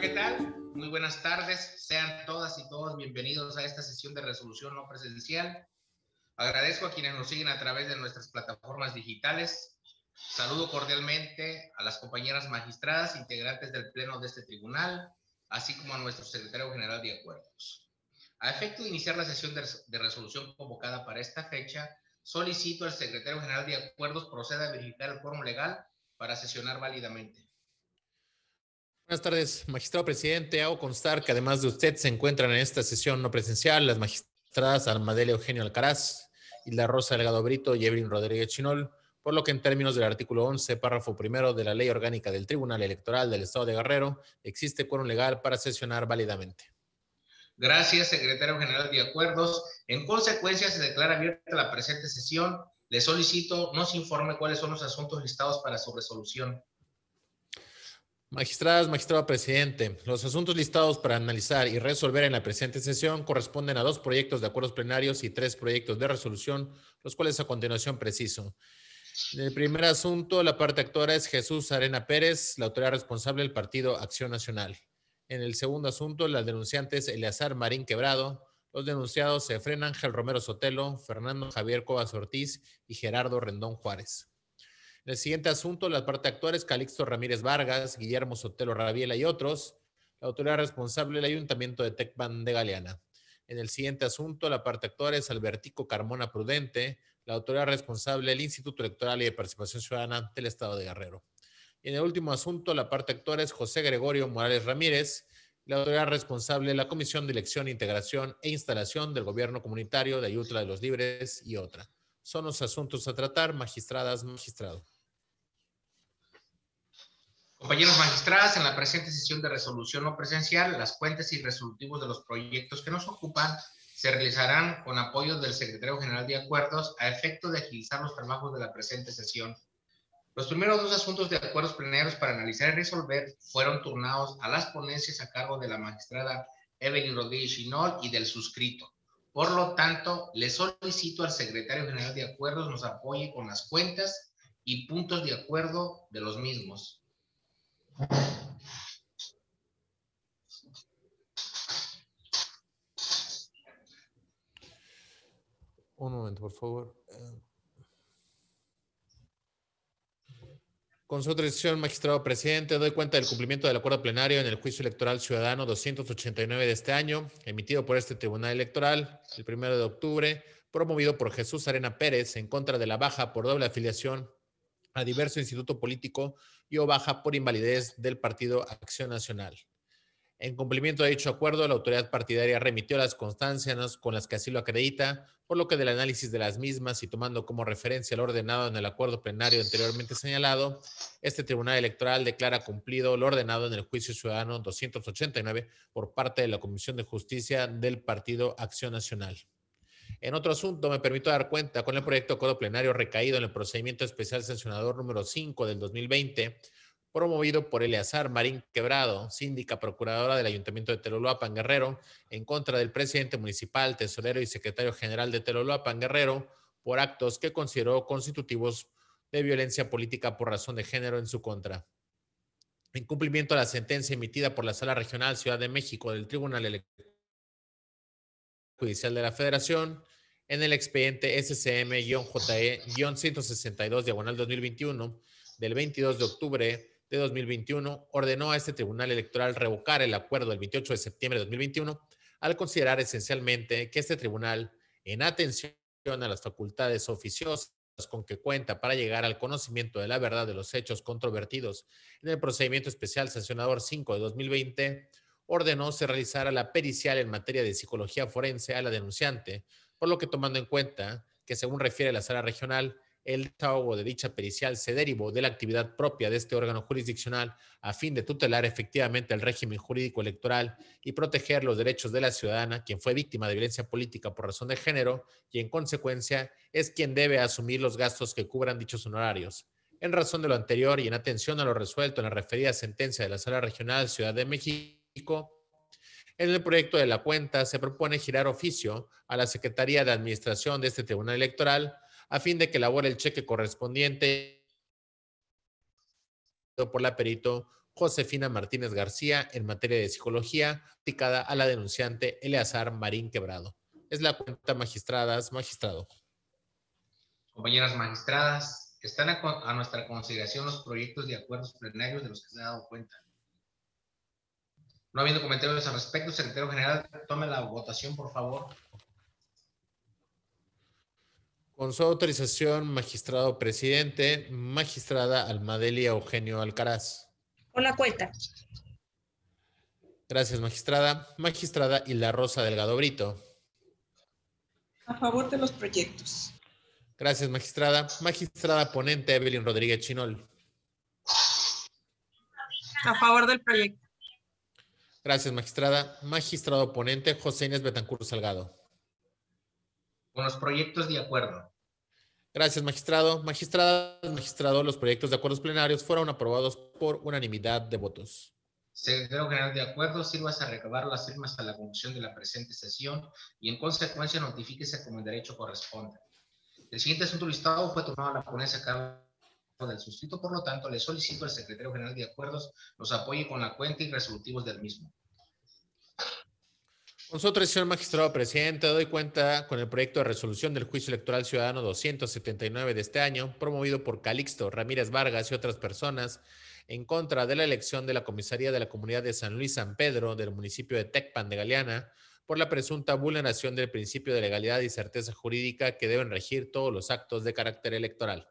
¿qué tal? Muy buenas tardes. Sean todas y todos bienvenidos a esta sesión de resolución no presencial. Agradezco a quienes nos siguen a través de nuestras plataformas digitales. Saludo cordialmente a las compañeras magistradas, integrantes del Pleno de este tribunal, así como a nuestro secretario general de acuerdos. A efecto de iniciar la sesión de resolución convocada para esta fecha, solicito al secretario general de acuerdos proceda a verificar el foro legal para sesionar válidamente. Buenas tardes, magistrado presidente. Hago constar que además de usted se encuentran en esta sesión no presencial las magistradas Almadelia Eugenio Alcaraz, Hilda Rosa Delgado Brito y Evelyn Rodríguez Chinol, por lo que en términos del artículo 11, párrafo primero de la Ley Orgánica del Tribunal Electoral del Estado de Guerrero, existe quórum legal para sesionar válidamente. Gracias, secretario general de Acuerdos. En consecuencia, se declara abierta la presente sesión. Le solicito nos informe cuáles son los asuntos listados para su resolución. Magistradas, magistrado presidente, los asuntos listados para analizar y resolver en la presente sesión corresponden a dos proyectos de acuerdos plenarios y tres proyectos de resolución, los cuales a continuación preciso. En el primer asunto, la parte actora es Jesús Arena Pérez, la autoridad responsable del Partido Acción Nacional. En el segundo asunto, las denunciantes Eleazar Marín Quebrado, los denunciados Efren Ángel Romero Sotelo, Fernando Javier Cobas Ortiz y Gerardo Rendón Juárez. En el siguiente asunto, la parte de es Calixto Ramírez Vargas, Guillermo Sotelo Rabiela y otros. La autoridad responsable, del Ayuntamiento de Tecpan de Galeana. En el siguiente asunto, la parte actual es Albertico Carmona Prudente, la autoridad responsable, del Instituto Electoral y de Participación Ciudadana del Estado de Guerrero. Y en el último asunto, la parte actual es José Gregorio Morales Ramírez, la autoridad responsable, la Comisión de Elección, Integración e Instalación del Gobierno Comunitario de Ayutla de los Libres y otra. Son los asuntos a tratar, magistradas, magistrado. Compañeros magistradas, en la presente sesión de resolución no presencial, las cuentas y resolutivos de los proyectos que nos ocupan se realizarán con apoyo del Secretario General de Acuerdos a efecto de agilizar los trabajos de la presente sesión. Los primeros dos asuntos de acuerdos plenarios para analizar y resolver fueron turnados a las ponencias a cargo de la magistrada Evelyn Rodríguez Chinol y del suscrito. Por lo tanto, le solicito al secretario general de acuerdos nos apoye con las cuentas y puntos de acuerdo de los mismos. Un momento, por favor. Con su autorización, magistrado presidente, doy cuenta del cumplimiento del acuerdo plenario en el juicio electoral ciudadano 289 de este año, emitido por este tribunal electoral el primero de octubre, promovido por Jesús Arena Pérez en contra de la baja por doble afiliación a diverso instituto político y o baja por invalidez del Partido Acción Nacional. En cumplimiento de dicho acuerdo, la autoridad partidaria remitió las constancias con las que así lo acredita, por lo que del análisis de las mismas y tomando como referencia el ordenado en el acuerdo plenario anteriormente señalado, este Tribunal Electoral declara cumplido lo ordenado en el juicio ciudadano 289 por parte de la Comisión de Justicia del Partido Acción Nacional. En otro asunto, me permito dar cuenta con el proyecto Codo Plenario recaído en el procedimiento especial sancionador número 5 del 2020, promovido por Eleazar Marín Quebrado, síndica procuradora del Ayuntamiento de teoloapan Guerrero, en contra del presidente municipal, tesorero y secretario general de Teloloapan Guerrero, por actos que consideró constitutivos de violencia política por razón de género en su contra. En cumplimiento a la sentencia emitida por la Sala Regional Ciudad de México del Tribunal Electoral, Judicial de la Federación en el expediente SCM-JE-162, 2021, del 22 de octubre de 2021, ordenó a este Tribunal Electoral revocar el acuerdo del 28 de septiembre de 2021 al considerar esencialmente que este tribunal, en atención a las facultades oficiosas con que cuenta para llegar al conocimiento de la verdad de los hechos controvertidos en el procedimiento especial sancionador 5 de 2020, ordenó se realizara la pericial en materia de psicología forense a la denunciante, por lo que tomando en cuenta que según refiere la sala regional, el desahogo de dicha pericial se derivó de la actividad propia de este órgano jurisdiccional a fin de tutelar efectivamente el régimen jurídico electoral y proteger los derechos de la ciudadana quien fue víctima de violencia política por razón de género y en consecuencia es quien debe asumir los gastos que cubran dichos honorarios. En razón de lo anterior y en atención a lo resuelto en la referida sentencia de la Sala Regional Ciudad de México, en el proyecto de la cuenta se propone girar oficio a la Secretaría de Administración de este Tribunal Electoral a fin de que elabore el cheque correspondiente por la perito Josefina Martínez García en materia de psicología aplicada a la denunciante Eleazar Marín Quebrado. Es la cuenta magistradas, magistrado. Compañeras magistradas, están a, a nuestra consideración los proyectos de acuerdos plenarios de los que se ha dado cuenta. No habiendo comentarios al respecto, secretario general, tome la votación, por favor. Con su autorización, magistrado presidente, magistrada Almadelia Eugenio Alcaraz. Con la cuenta. Gracias, magistrada. Magistrada Hilda Rosa Delgado Brito. A favor de los proyectos. Gracias, magistrada. Magistrada ponente Evelyn Rodríguez Chinol. A favor del proyecto. Gracias, magistrada. Magistrado oponente, José Inés Betancur Salgado. Con los proyectos de acuerdo. Gracias, magistrado. Magistrada, magistrado, los proyectos de acuerdos plenarios fueron aprobados por unanimidad de votos. Secretario General de Acuerdo, sirvas a recabar las firmas a la conclusión de la presente sesión y en consecuencia notifíquese como el derecho corresponde. El siguiente asunto listado fue tomado la ponencia a del suscrito. Por lo tanto, le solicito al secretario general de acuerdos nos apoye con la cuenta y resolutivos del mismo. Nosotros señor magistrado presidente, doy cuenta con el proyecto de resolución del juicio electoral ciudadano 279 de este año, promovido por Calixto Ramírez Vargas y otras personas en contra de la elección de la comisaría de la comunidad de San Luis San Pedro del municipio de Tecpan de Galeana por la presunta vulneración del principio de legalidad y certeza jurídica que deben regir todos los actos de carácter electoral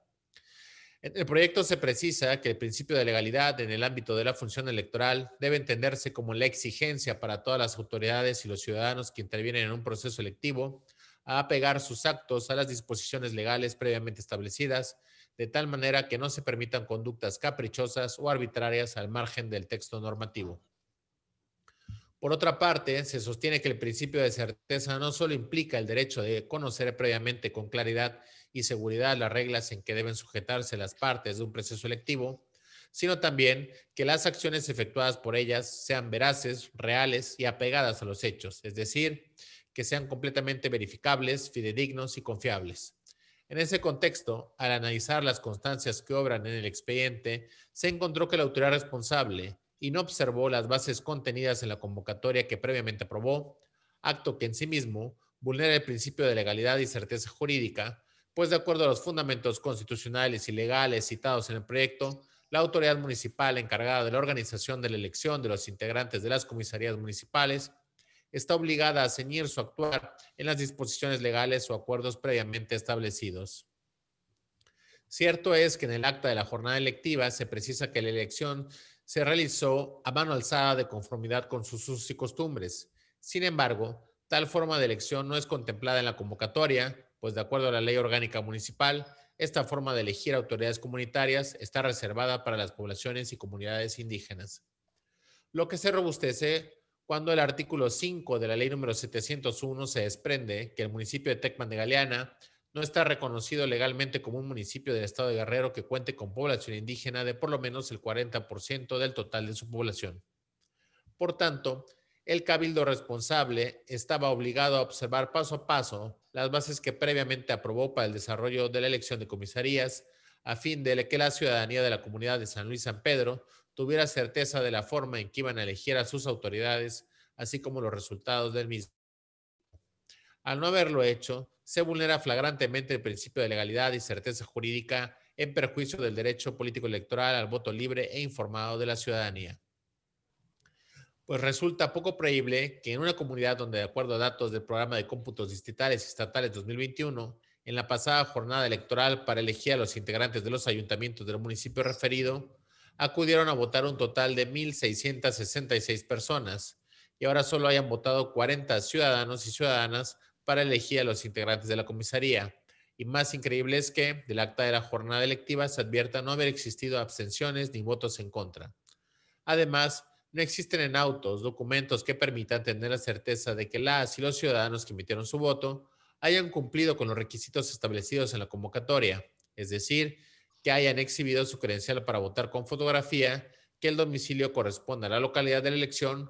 el proyecto se precisa que el principio de legalidad en el ámbito de la función electoral debe entenderse como la exigencia para todas las autoridades y los ciudadanos que intervienen en un proceso electivo a apegar sus actos a las disposiciones legales previamente establecidas, de tal manera que no se permitan conductas caprichosas o arbitrarias al margen del texto normativo. Por otra parte, se sostiene que el principio de certeza no solo implica el derecho de conocer previamente con claridad y seguridad las reglas en que deben sujetarse las partes de un proceso electivo, sino también que las acciones efectuadas por ellas sean veraces, reales y apegadas a los hechos, es decir, que sean completamente verificables, fidedignos y confiables. En ese contexto, al analizar las constancias que obran en el expediente, se encontró que la autoridad responsable y no observó las bases contenidas en la convocatoria que previamente aprobó, acto que en sí mismo vulnera el principio de legalidad y certeza jurídica, pues de acuerdo a los fundamentos constitucionales y legales citados en el proyecto, la autoridad municipal encargada de la organización de la elección de los integrantes de las comisarías municipales está obligada a ceñir su actuar en las disposiciones legales o acuerdos previamente establecidos. Cierto es que en el acta de la jornada electiva se precisa que la elección se realizó a mano alzada de conformidad con sus usos y costumbres. Sin embargo, tal forma de elección no es contemplada en la convocatoria, pues de acuerdo a la ley orgánica municipal, esta forma de elegir autoridades comunitarias está reservada para las poblaciones y comunidades indígenas. Lo que se robustece cuando el artículo 5 de la ley número 701 se desprende que el municipio de Tecman de Galeana no está reconocido legalmente como un municipio del estado de Guerrero que cuente con población indígena de por lo menos el 40% del total de su población. Por tanto, el cabildo responsable estaba obligado a observar paso a paso las bases que previamente aprobó para el desarrollo de la elección de comisarías, a fin de que la ciudadanía de la comunidad de San Luis San Pedro tuviera certeza de la forma en que iban a elegir a sus autoridades, así como los resultados del mismo. Al no haberlo hecho, se vulnera flagrantemente el principio de legalidad y certeza jurídica en perjuicio del derecho político electoral al voto libre e informado de la ciudadanía. Pues resulta poco creíble que en una comunidad donde, de acuerdo a datos del programa de cómputos distritales y estatales 2021, en la pasada jornada electoral para elegir a los integrantes de los ayuntamientos del municipio referido, acudieron a votar un total de 1.666 personas y ahora solo hayan votado 40 ciudadanos y ciudadanas para elegir a los integrantes de la comisaría. Y más increíble es que del acta de la jornada electiva se advierta no haber existido abstenciones ni votos en contra. Además, no existen en autos documentos que permitan tener la certeza de que las y los ciudadanos que emitieron su voto hayan cumplido con los requisitos establecidos en la convocatoria, es decir, que hayan exhibido su credencial para votar con fotografía, que el domicilio corresponda a la localidad de la elección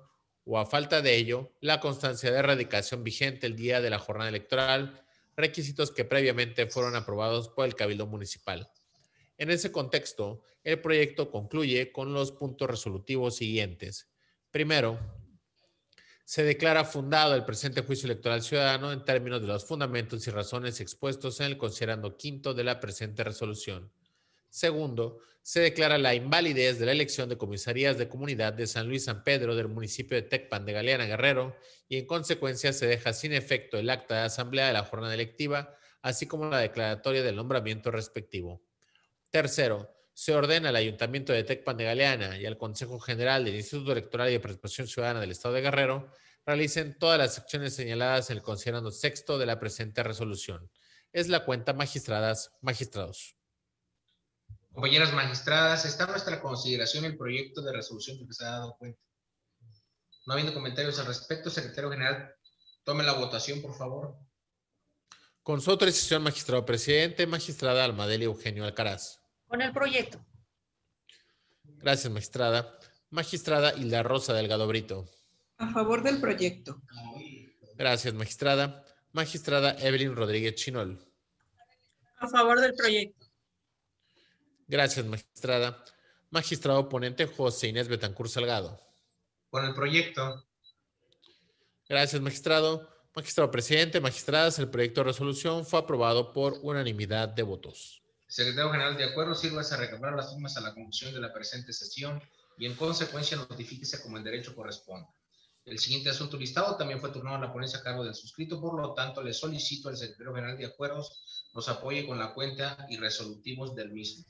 o a falta de ello, la constancia de erradicación vigente el día de la jornada electoral, requisitos que previamente fueron aprobados por el Cabildo Municipal. En ese contexto, el proyecto concluye con los puntos resolutivos siguientes. Primero, se declara fundado el presente juicio electoral ciudadano en términos de los fundamentos y razones expuestos en el considerando quinto de la presente resolución. Segundo, se declara la invalidez de la elección de comisarías de comunidad de San Luis San Pedro del municipio de Tecpan de Galeana Guerrero y en consecuencia se deja sin efecto el acta de asamblea de la jornada electiva, así como la declaratoria del nombramiento respectivo. Tercero, se ordena al Ayuntamiento de Tecpan de Galeana y al Consejo General del Instituto Electoral y de Participación Ciudadana del Estado de Guerrero realicen todas las acciones señaladas en el considerando sexto de la presente resolución. Es la cuenta magistradas, magistrados. Compañeras magistradas, está a nuestra consideración el proyecto de resolución que se ha dado cuenta. No habiendo comentarios al respecto, secretario general, tome la votación, por favor. Con su autorización, magistrado presidente, magistrada Almadelia Eugenio Alcaraz. Con el proyecto. Gracias, magistrada. Magistrada Hilda Rosa Delgado Brito. A favor del proyecto. Gracias, magistrada. Magistrada Evelyn Rodríguez Chinol. A favor del proyecto. Gracias, magistrada. Magistrado oponente José Inés Betancur Salgado. Con el proyecto. Gracias, magistrado. Magistrado presidente, magistradas, el proyecto de resolución fue aprobado por unanimidad de votos. Secretario General, de Acuerdos, sirva a recabar las firmas a la conclusión de la presente sesión y en consecuencia notifíquese como el derecho corresponda. El siguiente asunto listado también fue turnado a la ponencia a cargo del suscrito, por lo tanto le solicito al Secretario General de Acuerdos nos apoye con la cuenta y resolutivos del mismo.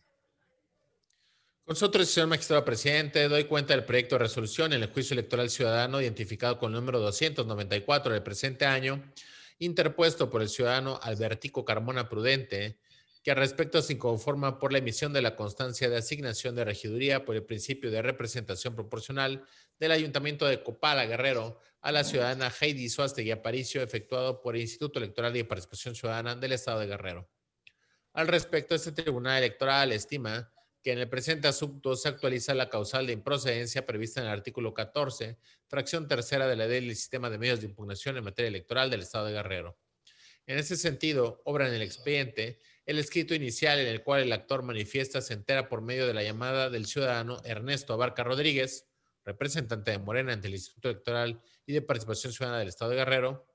Nosotros, señor magistrado presidente, doy cuenta del proyecto de resolución en el juicio electoral ciudadano identificado con el número 294 del presente año, interpuesto por el ciudadano Albertico Carmona Prudente, que al respecto se inconforma por la emisión de la constancia de asignación de regiduría por el principio de representación proporcional del Ayuntamiento de Copala Guerrero a la ciudadana Heidi y Aparicio, efectuado por el Instituto Electoral de Participación Ciudadana del Estado de Guerrero. Al respecto, este Tribunal Electoral estima que en el presente asunto se actualiza la causal de improcedencia prevista en el artículo 14, fracción tercera de la ley del sistema de medios de impugnación en materia electoral del Estado de Guerrero. En ese sentido, obra en el expediente el escrito inicial en el cual el actor manifiesta se entera por medio de la llamada del ciudadano Ernesto Abarca Rodríguez, representante de Morena ante el Instituto Electoral y de Participación Ciudadana del Estado de Guerrero,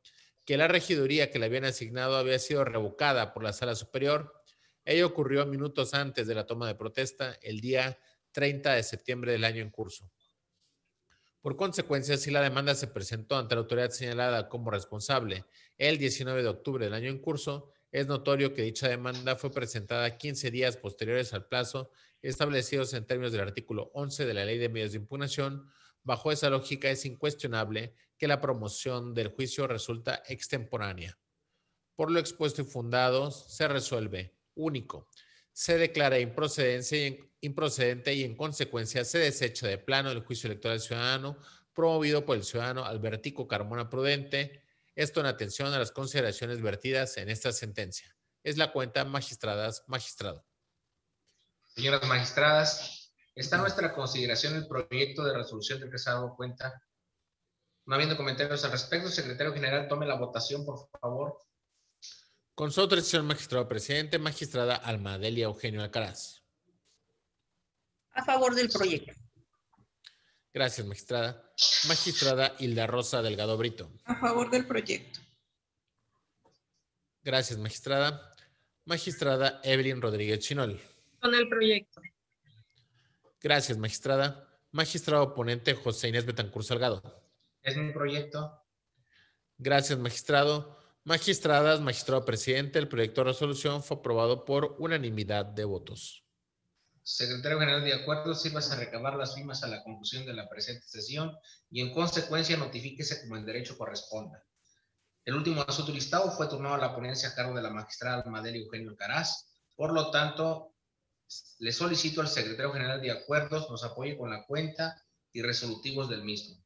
que la regiduría que le habían asignado había sido revocada por la Sala Superior Ello ocurrió minutos antes de la toma de protesta, el día 30 de septiembre del año en curso. Por consecuencia, si la demanda se presentó ante la autoridad señalada como responsable el 19 de octubre del año en curso, es notorio que dicha demanda fue presentada 15 días posteriores al plazo establecidos en términos del artículo 11 de la Ley de Medios de Impugnación. Bajo esa lógica, es incuestionable que la promoción del juicio resulta extemporánea. Por lo expuesto y fundado, se resuelve único. Se declara improcedencia y improcedente y en consecuencia se desecha de plano el juicio electoral ciudadano promovido por el ciudadano Albertico Carmona Prudente. Esto en atención a las consideraciones vertidas en esta sentencia. Es la cuenta magistradas, magistrado. Señoras magistradas, está nuestra consideración el proyecto de resolución del que se ha dado cuenta. No habiendo comentarios al respecto, secretario general, tome la votación, por favor. Con su autorización, magistrado presidente, magistrada Almadelia Eugenio Alcaraz. A favor del proyecto. Gracias, magistrada. Magistrada Hilda Rosa Delgado Brito. A favor del proyecto. Gracias, magistrada. Magistrada Evelyn Rodríguez Chinol. Con el proyecto. Gracias, magistrada. Magistrado oponente José Inés Betancur Salgado. Es mi proyecto. Gracias, magistrado. Magistradas, magistrado presidente, el proyecto de resolución fue aprobado por unanimidad de votos. Secretario General de Acuerdos, sirvas a recabar las firmas a la conclusión de la presente sesión y en consecuencia notifíquese como el derecho corresponda. El último asunto listado fue turnado a la ponencia a cargo de la magistrada Almadel Eugenio Caraz. Por lo tanto, le solicito al secretario general de Acuerdos nos apoye con la cuenta y resolutivos del mismo.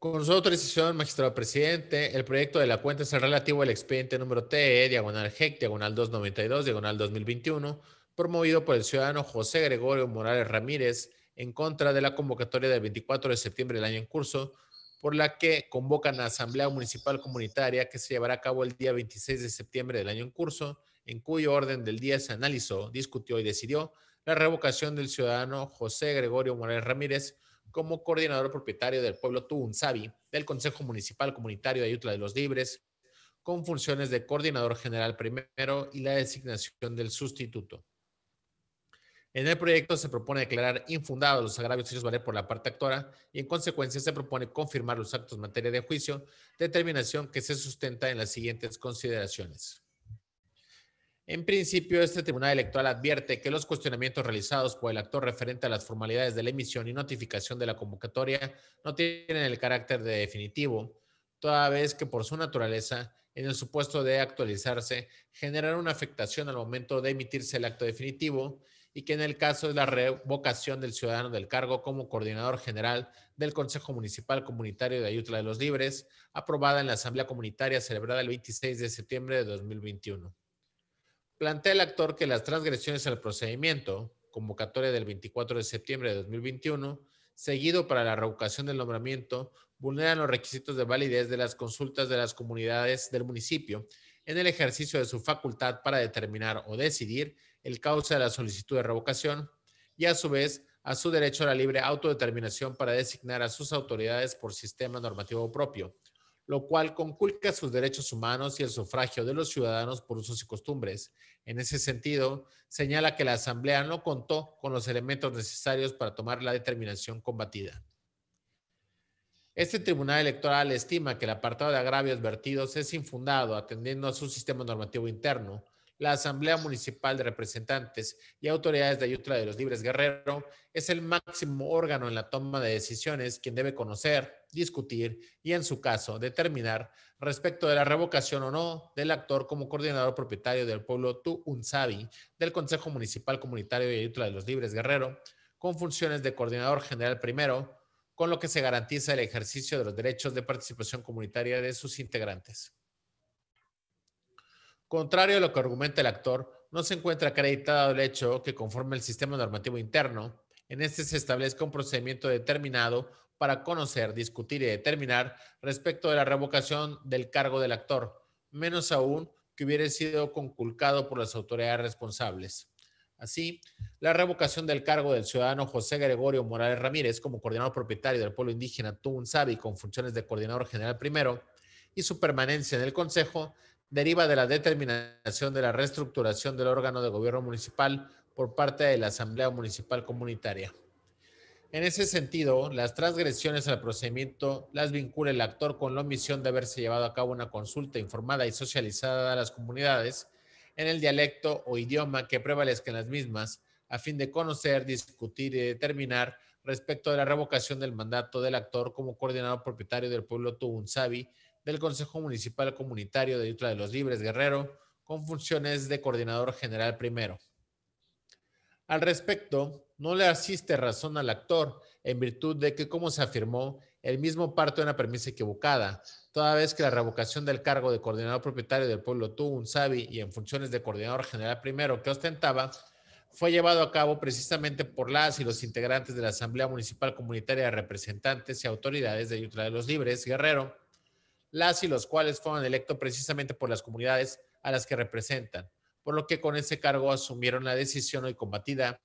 Con su autorización, magistrado presidente, el proyecto de la cuenta es relativo al expediente número TE, diagonal GEC, diagonal 292, diagonal 2021, promovido por el ciudadano José Gregorio Morales Ramírez en contra de la convocatoria del 24 de septiembre del año en curso, por la que convocan a Asamblea Municipal Comunitaria que se llevará a cabo el día 26 de septiembre del año en curso, en cuyo orden del día se analizó, discutió y decidió la revocación del ciudadano José Gregorio Morales Ramírez como coordinador propietario del pueblo Tuunzabi del Consejo Municipal Comunitario de Ayutla de los Libres, con funciones de coordinador general primero y la designación del sustituto. En el proyecto se propone declarar infundados los agravios hechos valer por la parte actora y en consecuencia se propone confirmar los actos en materia de juicio, determinación que se sustenta en las siguientes consideraciones. En principio, este tribunal electoral advierte que los cuestionamientos realizados por el actor referente a las formalidades de la emisión y notificación de la convocatoria no tienen el carácter de definitivo, toda vez que por su naturaleza, en el supuesto de actualizarse, generará una afectación al momento de emitirse el acto definitivo y que en el caso de la revocación del ciudadano del cargo como coordinador general del Consejo Municipal Comunitario de Ayutla de los Libres, aprobada en la Asamblea Comunitaria celebrada el 26 de septiembre de 2021 plantea el actor que las transgresiones al procedimiento, convocatoria del 24 de septiembre de 2021, seguido para la revocación del nombramiento, vulneran los requisitos de validez de las consultas de las comunidades del municipio en el ejercicio de su facultad para determinar o decidir el causa de la solicitud de revocación y a su vez a su derecho a la libre autodeterminación para designar a sus autoridades por sistema normativo propio lo cual conculca sus derechos humanos y el sufragio de los ciudadanos por usos y costumbres. En ese sentido, señala que la Asamblea no contó con los elementos necesarios para tomar la determinación combatida. Este tribunal electoral estima que el apartado de agravios vertidos es infundado atendiendo a su sistema normativo interno, la Asamblea Municipal de Representantes y Autoridades de Ayutla de los Libres Guerrero es el máximo órgano en la toma de decisiones quien debe conocer, discutir y, en su caso, determinar respecto de la revocación o no del actor como coordinador propietario del pueblo Tu del Consejo Municipal Comunitario de Ayutla de los Libres Guerrero, con funciones de coordinador general primero, con lo que se garantiza el ejercicio de los derechos de participación comunitaria de sus integrantes. Contrario a lo que argumenta el actor, no se encuentra acreditado el hecho que conforme el sistema normativo interno, en este se establezca un procedimiento determinado para conocer, discutir y determinar respecto de la revocación del cargo del actor, menos aún que hubiera sido conculcado por las autoridades responsables. Así, la revocación del cargo del ciudadano José Gregorio Morales Ramírez como coordinador propietario del pueblo indígena Tunzabi con funciones de coordinador general primero y su permanencia en el Consejo deriva de la determinación de la reestructuración del órgano de gobierno municipal por parte de la Asamblea Municipal Comunitaria. En ese sentido, las transgresiones al procedimiento las vincula el actor con la omisión de haberse llevado a cabo una consulta informada y socializada a las comunidades en el dialecto o idioma que prevalezca en las mismas, a fin de conocer, discutir y determinar respecto de la revocación del mandato del actor como coordinador propietario del pueblo Tubunzabi del Consejo Municipal Comunitario de Isla de los Libres Guerrero, con funciones de coordinador general primero. Al respecto, no le asiste razón al actor, en virtud de que, como se afirmó, el mismo parto de una premisa equivocada, toda vez que la revocación del cargo de coordinador propietario del pueblo tuvo un y en funciones de coordinador general primero que ostentaba, fue llevado a cabo precisamente por las y los integrantes de la Asamblea Municipal Comunitaria de Representantes y Autoridades de Ayutla de los Libres, Guerrero, las y los cuales fueron electos precisamente por las comunidades a las que representan, por lo que con ese cargo asumieron la decisión hoy combatida,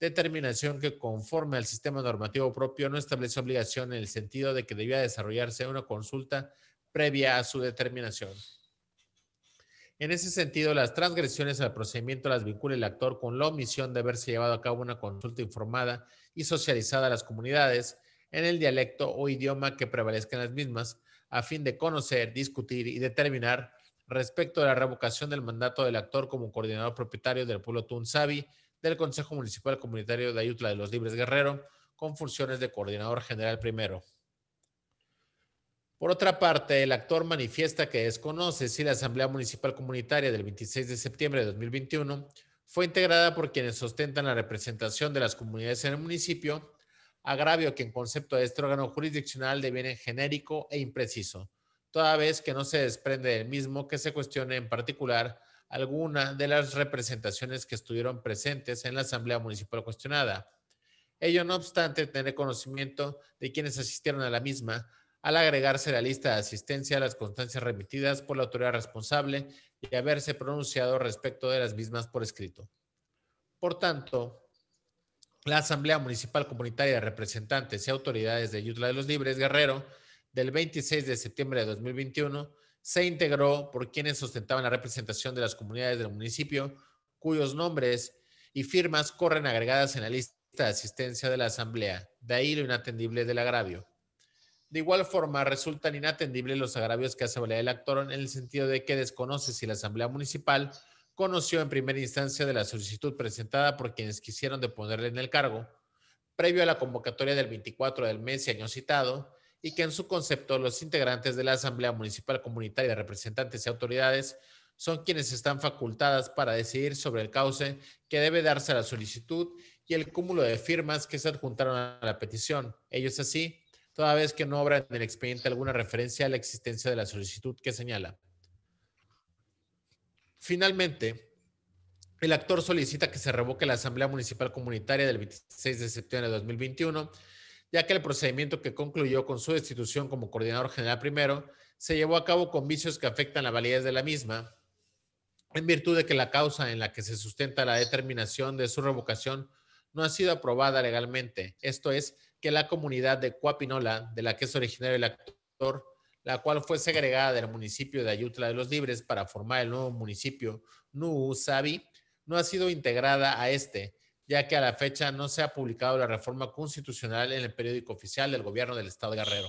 determinación que conforme al sistema normativo propio no establece obligación en el sentido de que debía desarrollarse una consulta previa a su determinación. En ese sentido, las transgresiones al procedimiento las vincula el actor con la omisión de haberse llevado a cabo una consulta informada y socializada a las comunidades en el dialecto o idioma que prevalezcan las mismas, a fin de conocer, discutir y determinar respecto a la revocación del mandato del actor como coordinador propietario del pueblo Tunzabi del Consejo Municipal Comunitario de Ayutla de los Libres Guerrero, con funciones de coordinador general primero. Por otra parte, el actor manifiesta que desconoce si la Asamblea Municipal Comunitaria del 26 de septiembre de 2021 fue integrada por quienes ostentan la representación de las comunidades en el municipio agravio que en concepto de este órgano jurisdiccional deviene genérico e impreciso, toda vez que no se desprende del mismo que se cuestione en particular alguna de las representaciones que estuvieron presentes en la Asamblea Municipal cuestionada. Ello no obstante, tener conocimiento de quienes asistieron a la misma, al agregarse la lista de asistencia a las constancias remitidas por la autoridad responsable y haberse pronunciado respecto de las mismas por escrito. Por tanto, la Asamblea Municipal Comunitaria de Representantes y Autoridades de Yutla de los Libres Guerrero del 26 de septiembre de 2021 se integró por quienes sustentaban la representación de las comunidades del municipio, cuyos nombres y firmas corren agregadas en la lista de asistencia de la Asamblea, de ahí lo inatendible del agravio. De igual forma, resultan inatendibles los agravios que hace el actor en el sentido de que desconoce si la Asamblea Municipal conoció en primera instancia de la solicitud presentada por quienes quisieron deponerle en el cargo, previo a la convocatoria del 24 del mes y año citado, y que en su concepto los integrantes de la Asamblea Municipal Comunitaria, representantes y autoridades son quienes están facultadas para decidir sobre el cauce que debe darse a la solicitud y el cúmulo de firmas que se adjuntaron a la petición. Ellos así, toda vez que no obra en el expediente alguna referencia a la existencia de la solicitud que señala. Finalmente, el actor solicita que se revoque la Asamblea Municipal Comunitaria del 26 de septiembre de 2021, ya que el procedimiento que concluyó con su destitución como coordinador general primero se llevó a cabo con vicios que afectan la validez de la misma, en virtud de que la causa en la que se sustenta la determinación de su revocación no ha sido aprobada legalmente, esto es, que la comunidad de Cuapinola, de la que es originario el actor, la cual fue segregada del municipio de Ayutla de los Libres para formar el nuevo municipio Nuusabi, no ha sido integrada a este, ya que a la fecha no se ha publicado la reforma constitucional en el periódico oficial del gobierno del Estado Guerrero.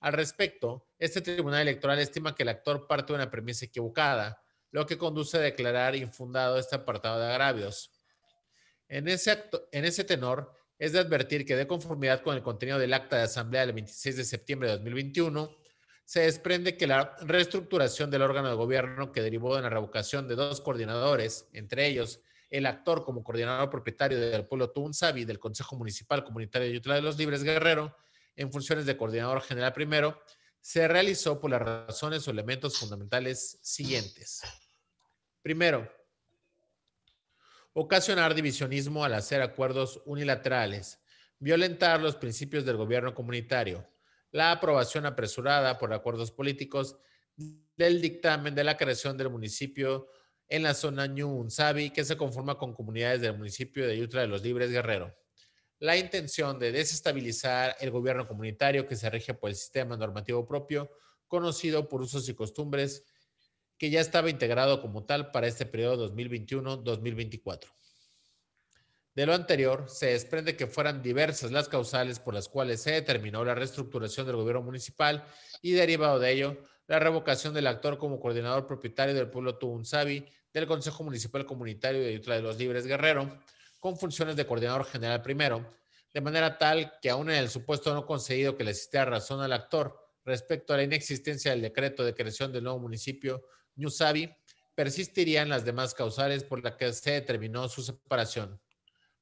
Al respecto, este tribunal electoral estima que el actor parte de una premisa equivocada, lo que conduce a declarar infundado este apartado de agravios. En ese, en ese tenor, es de advertir que de conformidad con el contenido del acta de asamblea del 26 de septiembre de 2021, se desprende que la reestructuración del órgano de gobierno que derivó en la revocación de dos coordinadores, entre ellos el actor como coordinador propietario del pueblo Tunzabi del Consejo Municipal Comunitario de Yutla de los Libres Guerrero, en funciones de coordinador general primero, se realizó por las razones o elementos fundamentales siguientes. Primero, ocasionar divisionismo al hacer acuerdos unilaterales, violentar los principios del gobierno comunitario, la aprobación apresurada por acuerdos políticos del dictamen de la creación del municipio en la zona New Unsabi, que se conforma con comunidades del municipio de Yutra de los Libres Guerrero. La intención de desestabilizar el gobierno comunitario que se rige por el sistema normativo propio, conocido por usos y costumbres, que ya estaba integrado como tal para este periodo 2021-2024. De lo anterior, se desprende que fueran diversas las causales por las cuales se determinó la reestructuración del gobierno municipal y derivado de ello, la revocación del actor como coordinador propietario del pueblo Tubunzabi del Consejo Municipal Comunitario de Yutla de los Libres Guerrero, con funciones de coordinador general primero, de manera tal que aún en el supuesto no conseguido que le existiera razón al actor respecto a la inexistencia del decreto de creación del nuevo municipio Ñusabi, persistirían las demás causales por las que se determinó su separación.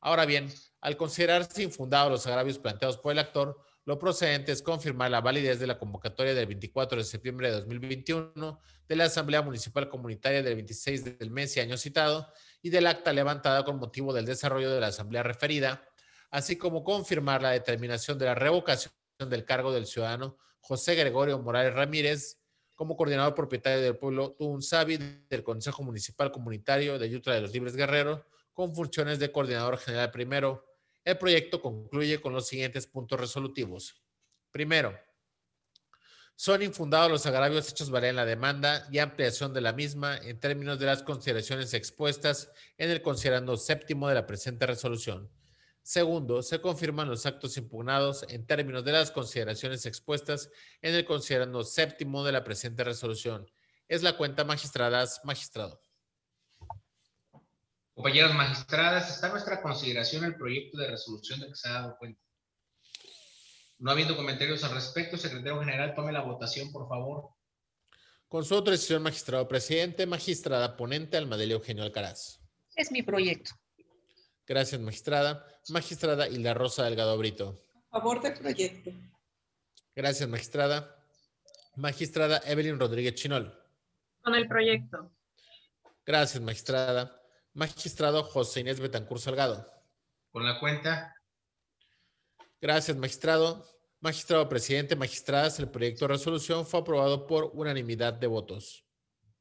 Ahora bien, al considerarse infundados los agravios planteados por el actor, lo procedente es confirmar la validez de la convocatoria del 24 de septiembre de 2021 de la Asamblea Municipal Comunitaria del 26 del mes y año citado y del acta levantada con motivo del desarrollo de la Asamblea referida, así como confirmar la determinación de la revocación del cargo del ciudadano José Gregorio Morales Ramírez como coordinador propietario del pueblo Tunzabi del Consejo Municipal Comunitario de Yutra de los Libres Guerreros con funciones de coordinador general primero. El proyecto concluye con los siguientes puntos resolutivos. Primero, son infundados los agravios hechos valer en la demanda y ampliación de la misma en términos de las consideraciones expuestas en el considerando séptimo de la presente resolución. Segundo, se confirman los actos impugnados en términos de las consideraciones expuestas en el considerando séptimo de la presente resolución. Es la cuenta magistradas, magistrado. Compañeras magistradas, está nuestra consideración el proyecto de resolución de que se ha dado cuenta. No habiendo comentarios al respecto, secretario general, tome la votación, por favor. Con su autorización, magistrado presidente, magistrada ponente Almadelio Eugenio Alcaraz. Es mi proyecto. Gracias, magistrada. Magistrada Hilda Rosa Delgado Brito. A favor del proyecto. Gracias, magistrada. Magistrada Evelyn Rodríguez Chinol. Con el proyecto. Gracias, magistrada. Magistrado José Inés Betancur Salgado. Con la cuenta. Gracias, magistrado. Magistrado presidente, magistradas, el proyecto de resolución fue aprobado por unanimidad de votos.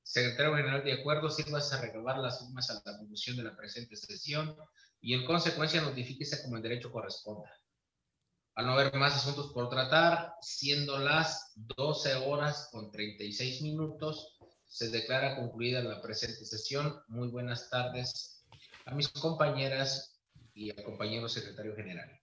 Secretario General, de acuerdo, sirvas a recabar las sumas a la conclusión de la presente sesión y en consecuencia notifíquese como el derecho corresponda. Al no haber más asuntos por tratar, siendo las 12 horas con 36 minutos, se declara concluida la presente sesión. Muy buenas tardes a mis compañeras y al compañero secretario general.